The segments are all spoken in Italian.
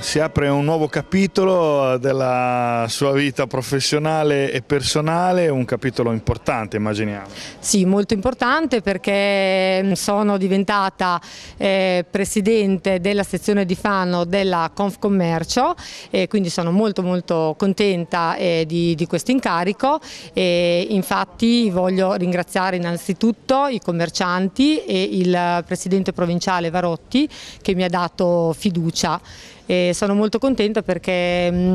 si apre un nuovo capitolo eh, della sua vita professionale e personale, un capitolo importante immaginiamo. Sì, molto importante perché mm, sono diventata eh, presidente della sezione di Fano della Confcommercio e quindi sono molto molto contenta eh, di, di questo incarico e infatti voglio ringraziare innanzitutto i commercianti e il presidente provinciale Varotti che mi ha dato fiducia e sono molto contenta perché mm,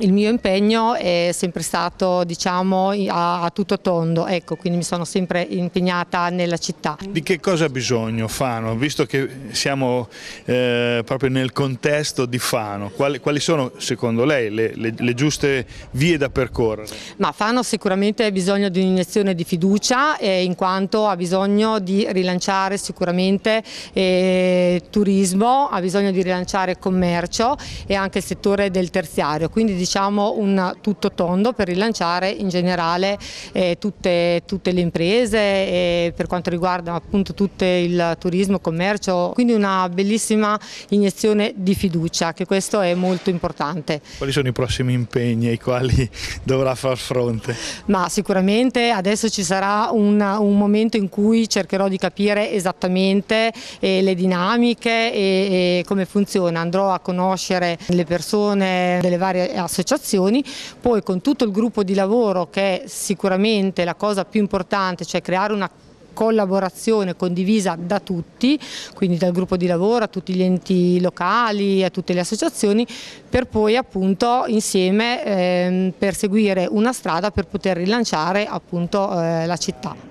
il mio impegno è sempre stato diciamo, a, a, tutto tondo, ecco, quindi mi sono sempre impegnata nella città. Di che cosa ha bisogno Fano, visto che siamo eh, proprio nel contesto di Fano, quali, quali sono secondo lei le, le, le, giuste vie da percorrere? Ma Fano sicuramente ha bisogno di un'iniezione di fiducia eh, in quanto ha bisogno di rilanciare sicuramente eh, turismo, ha bisogno di rilanciare commercio e anche il settore del terziario, quindi diciamo diciamo, un tutto tondo per rilanciare in generale eh, tutte, tutte, le imprese per quanto riguarda appunto tutto il turismo, commercio, quindi una bellissima iniezione di fiducia che questo è molto importante. Quali sono i prossimi impegni ai quali dovrà far fronte? Ma sicuramente adesso ci sarà un, un momento in cui cercherò di capire esattamente eh, le dinamiche e, e come funziona, andrò a conoscere le persone delle varie associazioni associazioni, poi con tutto il gruppo di lavoro che è sicuramente la cosa più importante, cioè creare una collaborazione condivisa da tutti, quindi dal gruppo di lavoro a tutti gli enti locali, a tutte le associazioni, per poi appunto insieme ehm, perseguire una strada per poter rilanciare appunto eh, la città.